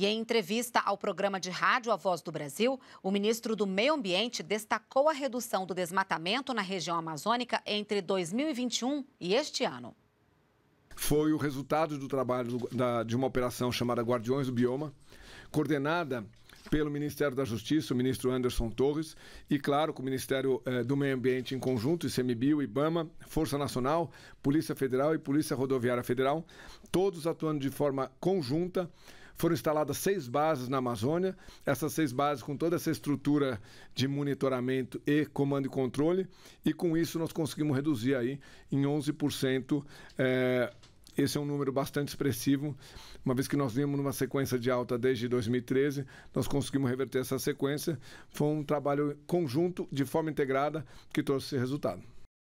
E em entrevista ao programa de rádio A Voz do Brasil, o ministro do Meio Ambiente destacou a redução do desmatamento na região amazônica entre 2021 e este ano. Foi o resultado do trabalho de uma operação chamada Guardiões do Bioma, coordenada pelo Ministério da Justiça, o ministro Anderson Torres, e, claro, com o Ministério eh, do Meio Ambiente em conjunto, ICMBio, IBAMA, Força Nacional, Polícia Federal e Polícia Rodoviária Federal, todos atuando de forma conjunta foram instaladas seis bases na Amazônia, essas seis bases com toda essa estrutura de monitoramento e comando e controle, e com isso nós conseguimos reduzir aí em 11%. É, eh, esse é um número bastante expressivo, uma vez que nós vimos numa sequência de alta desde 2013, nós conseguimos reverter essa sequência. Foi um trabalho conjunto, de forma integrada, que trouxe esse resultado.